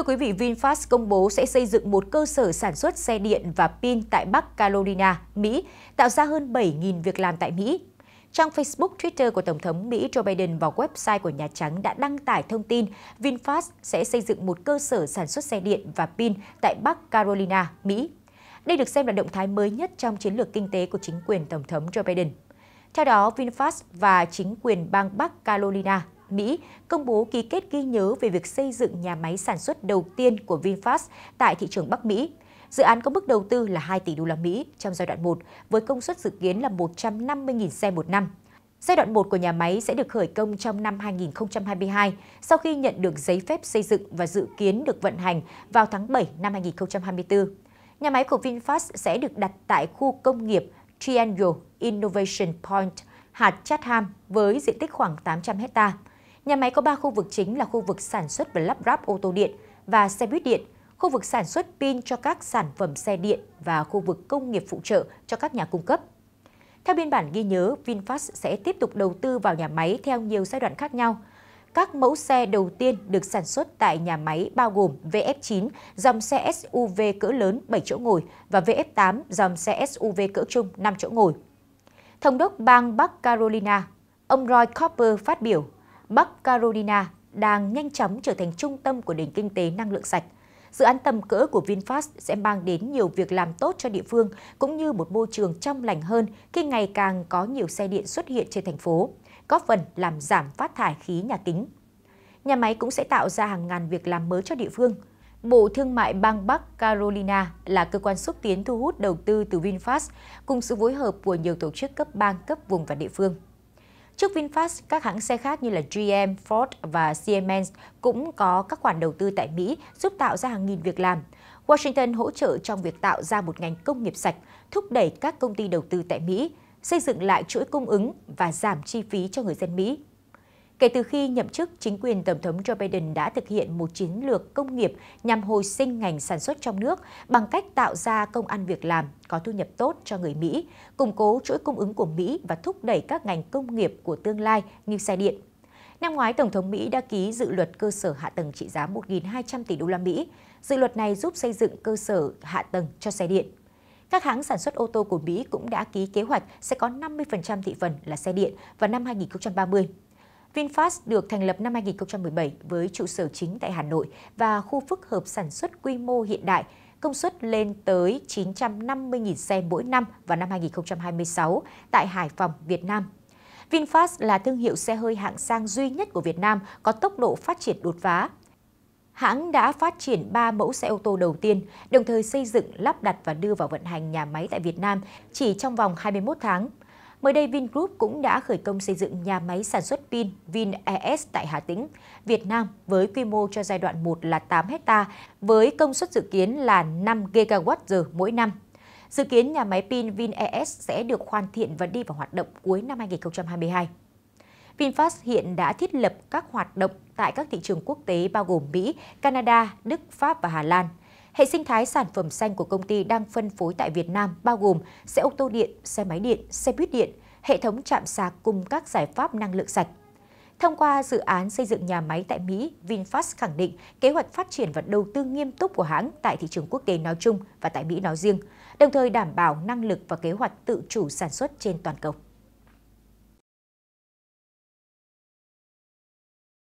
Thưa quý vị, VinFast công bố sẽ xây dựng một cơ sở sản xuất xe điện và pin tại Bắc Carolina, Mỹ, tạo ra hơn 7.000 việc làm tại Mỹ. Trang Facebook, Twitter của Tổng thống Mỹ Joe Biden và website của Nhà Trắng đã đăng tải thông tin VinFast sẽ xây dựng một cơ sở sản xuất xe điện và pin tại Bắc Carolina, Mỹ. Đây được xem là động thái mới nhất trong chiến lược kinh tế của chính quyền Tổng thống Joe Biden. Theo đó, VinFast và chính quyền bang Bắc Carolina Mỹ công bố ký kết ghi nhớ về việc xây dựng nhà máy sản xuất đầu tiên của VinFast tại thị trường Bắc Mỹ. Dự án có mức đầu tư là 2 tỷ đô la Mỹ trong giai đoạn 1 với công suất dự kiến là 150.000 xe một năm. Giai đoạn 1 của nhà máy sẽ được khởi công trong năm 2022 sau khi nhận được giấy phép xây dựng và dự kiến được vận hành vào tháng 7 năm 2024. Nhà máy của VinFast sẽ được đặt tại khu công nghiệp Triangle Innovation Point, hạt Chatham với diện tích khoảng 800 hectare. Nhà máy có 3 khu vực chính là khu vực sản xuất và lắp ráp ô tô điện và xe buýt điện, khu vực sản xuất pin cho các sản phẩm xe điện và khu vực công nghiệp phụ trợ cho các nhà cung cấp. Theo biên bản ghi nhớ, VinFast sẽ tiếp tục đầu tư vào nhà máy theo nhiều giai đoạn khác nhau. Các mẫu xe đầu tiên được sản xuất tại nhà máy bao gồm VF9 dòng xe SUV cỡ lớn 7 chỗ ngồi và VF8 dòng xe SUV cỡ trung 5 chỗ ngồi. Thống đốc bang Bắc Carolina, ông Roy Cooper phát biểu Bắc Carolina đang nhanh chóng trở thành trung tâm của nền kinh tế năng lượng sạch. Dự án tầm cỡ của VinFast sẽ mang đến nhiều việc làm tốt cho địa phương cũng như một môi trường trong lành hơn khi ngày càng có nhiều xe điện xuất hiện trên thành phố, góp phần làm giảm phát thải khí nhà kính. Nhà máy cũng sẽ tạo ra hàng ngàn việc làm mới cho địa phương. Bộ Thương mại bang Bắc Carolina là cơ quan xúc tiến thu hút đầu tư từ VinFast cùng sự phối hợp của nhiều tổ chức cấp bang, cấp vùng và địa phương. Trước VinFast, các hãng xe khác như là GM, Ford và Siemens cũng có các khoản đầu tư tại Mỹ giúp tạo ra hàng nghìn việc làm. Washington hỗ trợ trong việc tạo ra một ngành công nghiệp sạch, thúc đẩy các công ty đầu tư tại Mỹ, xây dựng lại chuỗi cung ứng và giảm chi phí cho người dân Mỹ. Kể từ khi nhậm chức, chính quyền Tổng thống Joe Biden đã thực hiện một chiến lược công nghiệp nhằm hồi sinh ngành sản xuất trong nước bằng cách tạo ra công ăn việc làm có thu nhập tốt cho người Mỹ, củng cố chuỗi cung ứng của Mỹ và thúc đẩy các ngành công nghiệp của tương lai như xe điện. Năm ngoái, Tổng thống Mỹ đã ký dự luật cơ sở hạ tầng trị giá 1.200 tỷ đô la Mỹ. Dự luật này giúp xây dựng cơ sở hạ tầng cho xe điện. Các hãng sản xuất ô tô của Mỹ cũng đã ký kế hoạch sẽ có 50% thị phần là xe điện vào năm 2030. VinFast được thành lập năm 2017 với trụ sở chính tại Hà Nội và khu phức hợp sản xuất quy mô hiện đại, công suất lên tới 950.000 xe mỗi năm vào năm 2026 tại Hải Phòng, Việt Nam. VinFast là thương hiệu xe hơi hạng sang duy nhất của Việt Nam có tốc độ phát triển đột phá. Hãng đã phát triển 3 mẫu xe ô tô đầu tiên, đồng thời xây dựng, lắp đặt và đưa vào vận hành nhà máy tại Việt Nam chỉ trong vòng 21 tháng. Mới đây, Vingroup cũng đã khởi công xây dựng nhà máy sản xuất pin VinES tại Hà Tĩnh, Việt Nam với quy mô cho giai đoạn 1 là 8 hecta với công suất dự kiến là 5 GWh mỗi năm. Dự kiến nhà máy pin VinES sẽ được hoàn thiện và đi vào hoạt động cuối năm 2022. VinFast hiện đã thiết lập các hoạt động tại các thị trường quốc tế bao gồm Mỹ, Canada, Đức, Pháp và Hà Lan – Hệ sinh thái sản phẩm xanh của công ty đang phân phối tại Việt Nam bao gồm xe ô tô điện, xe máy điện, xe buýt điện, hệ thống trạm sạc cùng các giải pháp năng lượng sạch. Thông qua dự án xây dựng nhà máy tại Mỹ, VinFast khẳng định kế hoạch phát triển và đầu tư nghiêm túc của hãng tại thị trường quốc tế nói chung và tại Mỹ nói riêng, đồng thời đảm bảo năng lực và kế hoạch tự chủ sản xuất trên toàn cầu.